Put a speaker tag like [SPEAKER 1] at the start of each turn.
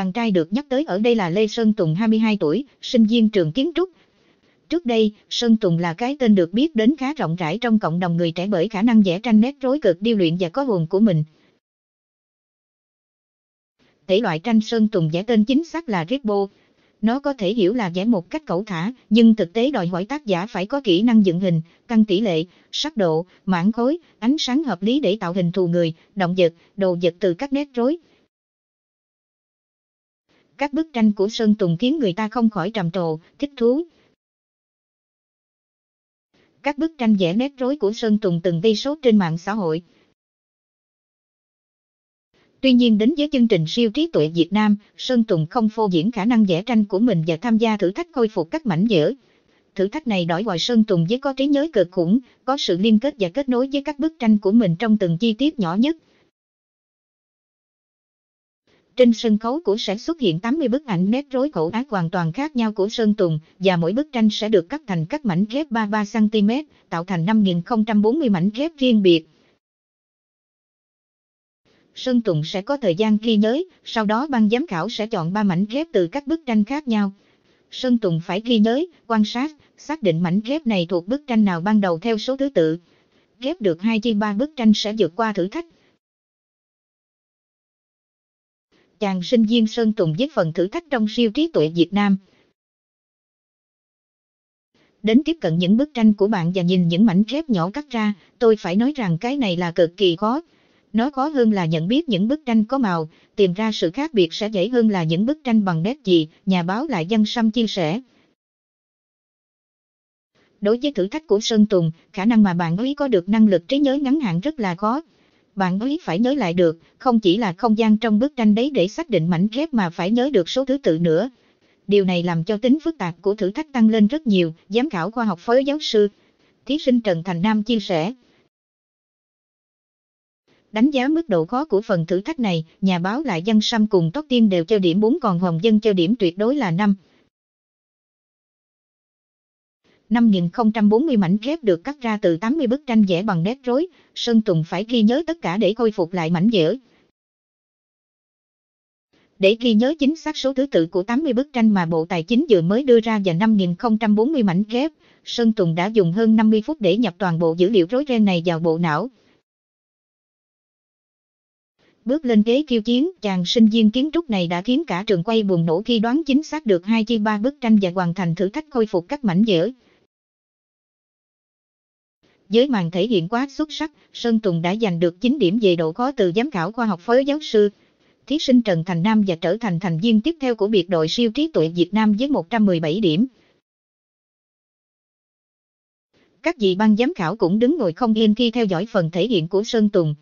[SPEAKER 1] Chàng trai được nhắc tới ở đây là Lê Sơn Tùng 22 tuổi, sinh viên trường kiến trúc. Trước đây, Sơn Tùng là cái tên được biết đến khá rộng rãi trong cộng đồng người trẻ bởi khả năng vẽ tranh nét rối cực điêu luyện và có hồn của mình. Thể loại tranh Sơn Tùng vẽ tên chính xác là Ripple. Nó có thể hiểu là vẽ một cách cẩu thả, nhưng thực tế đòi hỏi tác giả phải có kỹ năng dựng hình, căn tỷ lệ, sắc độ, mảng khối, ánh sáng hợp lý để tạo hình thù người, động vật, đồ vật từ các nét rối, các bức tranh của Sơn Tùng khiến người ta không khỏi trầm trồ, thích thú. Các bức tranh vẽ nét rối của Sơn Tùng từng vi số trên mạng xã hội. Tuy nhiên đến với chương trình siêu trí tuệ Việt Nam, Sơn Tùng không phô diễn khả năng vẽ tranh của mình và tham gia thử thách khôi phục các mảnh vỡ. Thử thách này đòi hỏi Sơn Tùng với có trí nhớ cực khủng, có sự liên kết và kết nối với các bức tranh của mình trong từng chi tiết nhỏ nhất. Trên sân khấu của sẽ xuất hiện 80 bức ảnh nét rối khẩu ác hoàn toàn khác nhau của Sơn Tùng, và mỗi bức tranh sẽ được cắt thành các mảnh ghép 33cm, tạo thành 5.040 mảnh ghép riêng biệt. Sơn Tùng sẽ có thời gian ghi nhớ, sau đó ban giám khảo sẽ chọn 3 mảnh ghép từ các bức tranh khác nhau. Sơn Tùng phải ghi nhớ, quan sát, xác định mảnh ghép này thuộc bức tranh nào ban đầu theo số thứ tự. Ghép được hai chi ba bức tranh sẽ vượt qua thử thách, chàng sinh viên Sơn Tùng với phần thử thách trong siêu trí tuệ Việt Nam. Đến tiếp cận những bức tranh của bạn và nhìn những mảnh ghép nhỏ cắt ra, tôi phải nói rằng cái này là cực kỳ khó. Nó khó hơn là nhận biết những bức tranh có màu, tìm ra sự khác biệt sẽ dễ hơn là những bức tranh bằng nét gì, nhà báo lại dân xăm chia sẻ. Đối với thử thách của Sơn Tùng, khả năng mà bạn ấy có được năng lực trí nhớ ngắn hạn rất là khó bạn ấy phải nhớ lại được, không chỉ là không gian trong bức tranh đấy để xác định mảnh ghép mà phải nhớ được số thứ tự nữa. Điều này làm cho tính phức tạp của thử thách tăng lên rất nhiều, giám khảo khoa học phó giáo sư, thí sinh Trần Thành Nam chia sẻ. Đánh giá mức độ khó của phần thử thách này, nhà báo lại dân Sam cùng Tóc Tiên đều cho điểm 4 còn Hồng Dân cho điểm tuyệt đối là 5. 5.040 mảnh ghép được cắt ra từ 80 bức tranh vẽ bằng nét rối, Sơn Tùng phải ghi nhớ tất cả để khôi phục lại mảnh vẽ. Để ghi nhớ chính xác số thứ tự của 80 bức tranh mà Bộ Tài chính vừa mới đưa ra và 5.040 mảnh ghép, Sơn Tùng đã dùng hơn 50 phút để nhập toàn bộ dữ liệu rối ren này vào bộ não. Bước lên ghế kiêu chiến, chàng sinh viên kiến trúc này đã khiến cả trường quay bùng nổ khi đoán chính xác được hai chi ba bức tranh và hoàn thành thử thách khôi phục các mảnh vỡ. Dưới màn thể hiện quá xuất sắc, Sơn Tùng đã giành được 9 điểm về độ khó từ giám khảo khoa học phó giáo sư. Thí sinh Trần Thành Nam và trở thành thành viên tiếp theo của biệt đội siêu trí tuệ Việt Nam với 117 điểm. Các vị ban giám khảo cũng đứng ngồi không yên khi theo dõi phần thể hiện của Sơn Tùng.